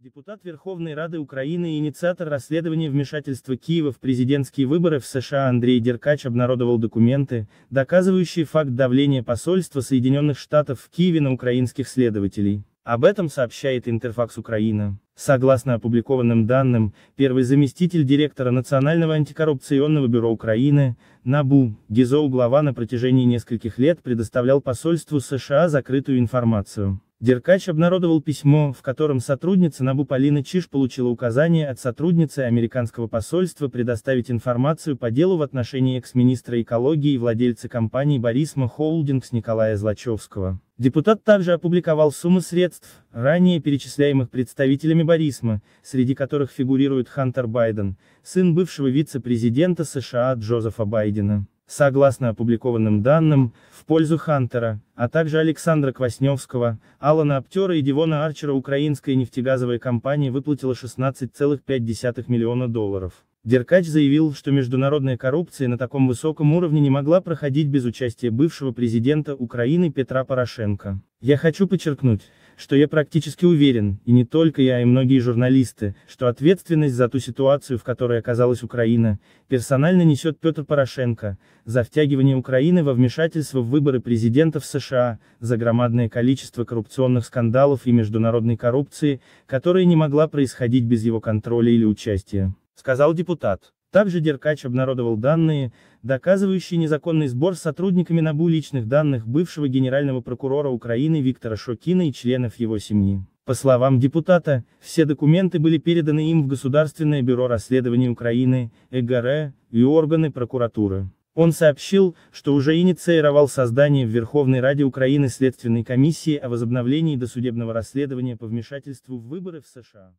Депутат Верховной Рады Украины и инициатор расследования вмешательства Киева в президентские выборы в США Андрей Деркач обнародовал документы, доказывающие факт давления посольства Соединенных Штатов в Киеве на украинских следователей. Об этом сообщает Интерфакс Украина. Согласно опубликованным данным, первый заместитель директора Национального антикоррупционного бюро Украины, НАБУ, Гизоу глава на протяжении нескольких лет предоставлял посольству США закрытую информацию. Деркач обнародовал письмо, в котором сотрудница НАБУ Полина Чиш получила указание от сотрудницы американского посольства предоставить информацию по делу в отношении экс-министра экологии и владельца компании Борисма Холдингс Николая Злачевского. Депутат также опубликовал суммы средств, ранее перечисляемых представителями Борисма, среди которых фигурирует Хантер Байден, сын бывшего вице-президента США Джозефа Байдена. Согласно опубликованным данным, в пользу Хантера, а также Александра Квасневского, Алана Аптера и Дивона Арчера украинская нефтегазовая компания выплатила 16,5 миллиона долларов. Деркач заявил, что международная коррупция на таком высоком уровне не могла проходить без участия бывшего президента Украины Петра Порошенко. Я хочу подчеркнуть, что я практически уверен, и не только я, и многие журналисты, что ответственность за ту ситуацию, в которой оказалась Украина, персонально несет Петр Порошенко, за втягивание Украины во вмешательство в выборы президента в США, за громадное количество коррупционных скандалов и международной коррупции, которая не могла происходить без его контроля или участия сказал депутат. Также Деркач обнародовал данные, доказывающие незаконный сбор сотрудниками НАБУ личных данных бывшего генерального прокурора Украины Виктора Шокина и членов его семьи. По словам депутата, все документы были переданы им в Государственное бюро расследований Украины, ЭГР, и органы прокуратуры. Он сообщил, что уже инициировал создание в Верховной Раде Украины Следственной комиссии о возобновлении досудебного расследования по вмешательству в выборы в США.